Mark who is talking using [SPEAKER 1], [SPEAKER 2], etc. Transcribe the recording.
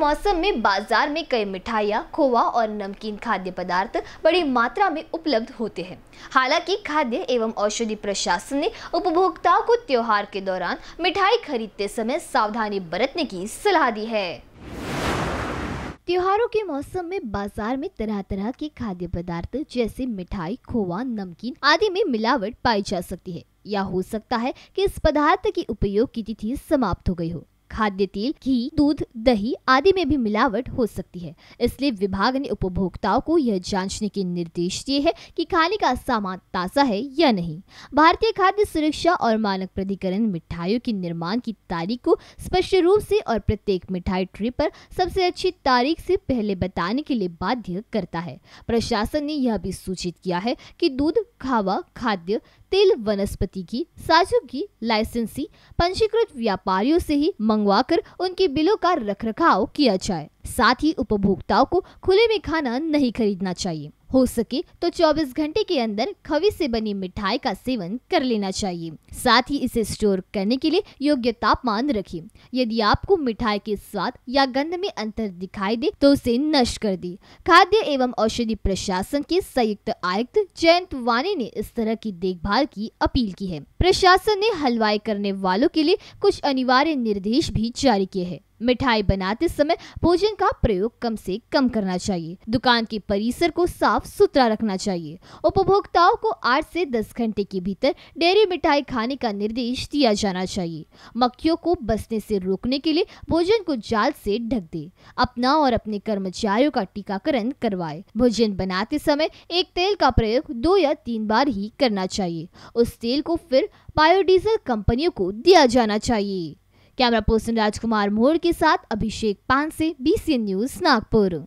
[SPEAKER 1] मौसम में बाजार में कई मिठाइयाँ खोवा और नमकीन खाद्य पदार्थ बड़ी मात्रा में उपलब्ध होते हैं हालांकि खाद्य एवं औषधि प्रशासन ने उपभोक्ताओं को त्योहार के दौरान मिठाई खरीदते समय सावधानी बरतने की सलाह दी है त्योहारों के मौसम में बाजार में तरह तरह के खाद्य पदार्थ जैसे मिठाई खोवा नमकीन आदि में मिलावट पाई जा सकती है या हो सकता है कि इस पदार्थ की उपयोग की तिथि समाप्त हो गई हो खाद्य तेल घी दूध दही आदि में भी मिलावट हो सकती है इसलिए विभाग ने उपभोक्ताओं को यह जांचने के निर्देश दिए है कि खाने का सामान ताजा है या नहीं भारतीय खाद्य सुरक्षा और मानक प्राधिकरण मिठाइयों के निर्माण की तारीख को स्पष्ट रूप से और प्रत्येक मिठाई ट्री पर सबसे अच्छी तारीख से पहले बताने के लिए बाध्य करता है प्रशासन ने यह भी सूचित किया है कि दूध खावा खाद्य तेल वनस्पति की साजू की लाइसेंसी पंजीकृत व्यापारियों से ही मंग मंगवाकर उनके बिलों का रखरखाव किया जाए साथ ही उपभोक्ताओं को खुले में खाना नहीं खरीदना चाहिए हो सके तो 24 घंटे के अंदर खवि से बनी मिठाई का सेवन कर लेना चाहिए साथ ही इसे स्टोर करने के लिए योग्य तापमान रखें यदि आपको मिठाई के स्वाद या गंध में अंतर दिखाई दे तो उसे नष्ट कर दी खाद्य एवं औषधि प्रशासन के संयुक्त आयुक्त जयंत वाणी ने इस तरह की देखभाल की अपील की है प्रशासन ने हलवाई करने वालों के लिए कुछ अनिवार्य निर्देश भी जारी किए हैं मिठाई बनाते समय भोजन का प्रयोग कम से कम करना चाहिए दुकान के परिसर को साफ सुथरा रखना चाहिए उपभोक्ताओं को आठ से दस घंटे के भीतर डेयरी मिठाई खाने का निर्देश दिया जाना चाहिए मक्खियों को बसने से रोकने के लिए भोजन को जाल से ढक दे अपना और अपने कर्मचारियों का टीकाकरण करवाए भोजन बनाते समय एक तेल का प्रयोग दो या तीन बार ही करना चाहिए उस तेल को फिर बायोडीजल कंपनियों को दिया जाना चाहिए कैमरा पर्सन राजकुमार मोर के साथ अभिषेक पान से बीसीएन न्यूज नागपुर